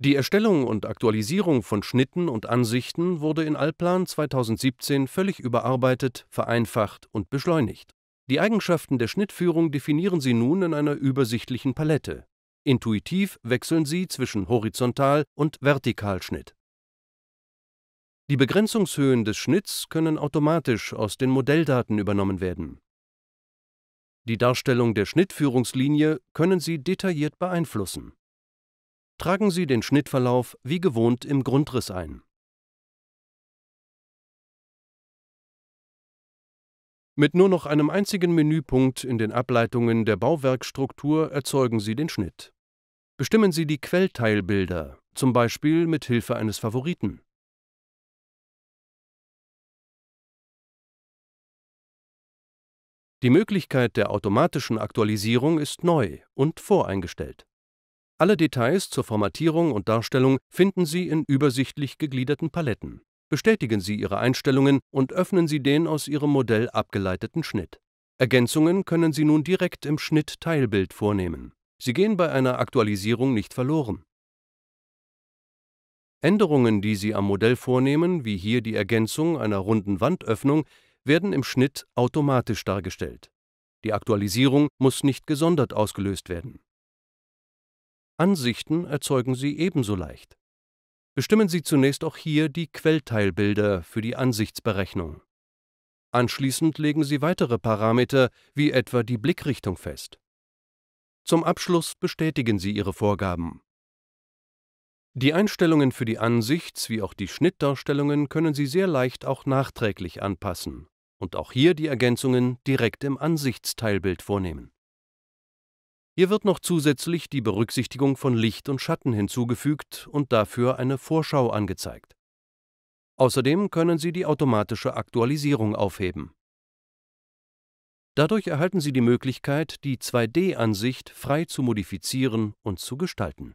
Die Erstellung und Aktualisierung von Schnitten und Ansichten wurde in Allplan 2017 völlig überarbeitet, vereinfacht und beschleunigt. Die Eigenschaften der Schnittführung definieren Sie nun in einer übersichtlichen Palette. Intuitiv wechseln Sie zwischen Horizontal- und Vertikalschnitt. Die Begrenzungshöhen des Schnitts können automatisch aus den Modelldaten übernommen werden. Die Darstellung der Schnittführungslinie können Sie detailliert beeinflussen. Tragen Sie den Schnittverlauf wie gewohnt im Grundriss ein. Mit nur noch einem einzigen Menüpunkt in den Ableitungen der Bauwerkstruktur erzeugen Sie den Schnitt. Bestimmen Sie die Quellteilbilder, zum Beispiel mit Hilfe eines Favoriten. Die Möglichkeit der automatischen Aktualisierung ist neu und voreingestellt. Alle Details zur Formatierung und Darstellung finden Sie in übersichtlich gegliederten Paletten. Bestätigen Sie Ihre Einstellungen und öffnen Sie den aus Ihrem Modell abgeleiteten Schnitt. Ergänzungen können Sie nun direkt im Schnitt Teilbild vornehmen. Sie gehen bei einer Aktualisierung nicht verloren. Änderungen, die Sie am Modell vornehmen, wie hier die Ergänzung einer runden Wandöffnung, werden im Schnitt automatisch dargestellt. Die Aktualisierung muss nicht gesondert ausgelöst werden. Ansichten erzeugen Sie ebenso leicht. Bestimmen Sie zunächst auch hier die Quellteilbilder für die Ansichtsberechnung. Anschließend legen Sie weitere Parameter wie etwa die Blickrichtung fest. Zum Abschluss bestätigen Sie Ihre Vorgaben. Die Einstellungen für die Ansichts- wie auch die Schnittdarstellungen können Sie sehr leicht auch nachträglich anpassen und auch hier die Ergänzungen direkt im Ansichtsteilbild vornehmen. Hier wird noch zusätzlich die Berücksichtigung von Licht und Schatten hinzugefügt und dafür eine Vorschau angezeigt. Außerdem können Sie die automatische Aktualisierung aufheben. Dadurch erhalten Sie die Möglichkeit, die 2D-Ansicht frei zu modifizieren und zu gestalten.